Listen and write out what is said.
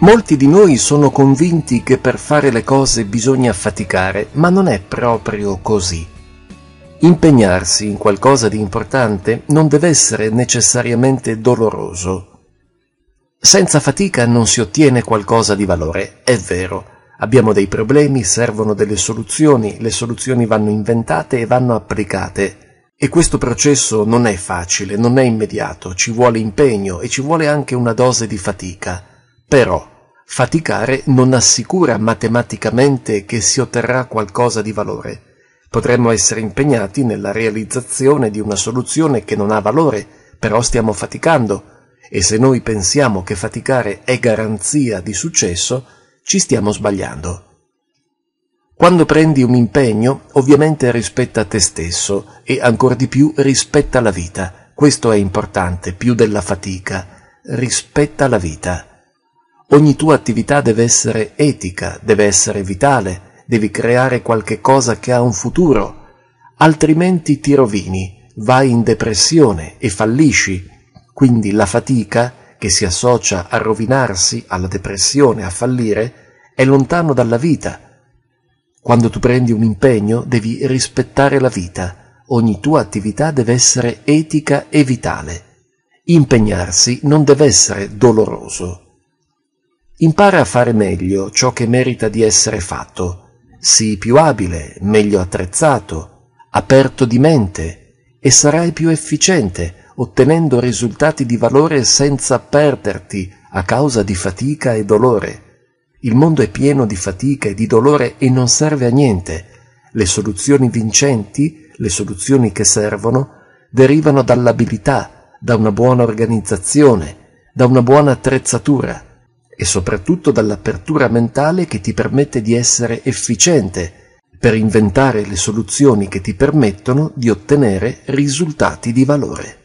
Molti di noi sono convinti che per fare le cose bisogna faticare, ma non è proprio così. Impegnarsi in qualcosa di importante non deve essere necessariamente doloroso. Senza fatica non si ottiene qualcosa di valore, è vero. Abbiamo dei problemi, servono delle soluzioni, le soluzioni vanno inventate e vanno applicate. E questo processo non è facile, non è immediato, ci vuole impegno e ci vuole anche una dose di fatica. Però faticare non assicura matematicamente che si otterrà qualcosa di valore. Potremmo essere impegnati nella realizzazione di una soluzione che non ha valore, però stiamo faticando, e se noi pensiamo che faticare è garanzia di successo, ci stiamo sbagliando. Quando prendi un impegno, ovviamente rispetta te stesso e ancora di più rispetta la vita. Questo è importante, più della fatica. Rispetta la vita. Ogni tua attività deve essere etica, deve essere vitale, devi creare qualche cosa che ha un futuro, altrimenti ti rovini, vai in depressione e fallisci. Quindi la fatica, che si associa a rovinarsi, alla depressione, a fallire, è lontano dalla vita. Quando tu prendi un impegno devi rispettare la vita, ogni tua attività deve essere etica e vitale. Impegnarsi non deve essere doloroso Impara a fare meglio ciò che merita di essere fatto, sii più abile, meglio attrezzato, aperto di mente e sarai più efficiente, ottenendo risultati di valore senza perderti a causa di fatica e dolore. Il mondo è pieno di fatica e di dolore e non serve a niente. Le soluzioni vincenti, le soluzioni che servono, derivano dall'abilità, da una buona organizzazione, da una buona attrezzatura e soprattutto dall'apertura mentale che ti permette di essere efficiente per inventare le soluzioni che ti permettono di ottenere risultati di valore.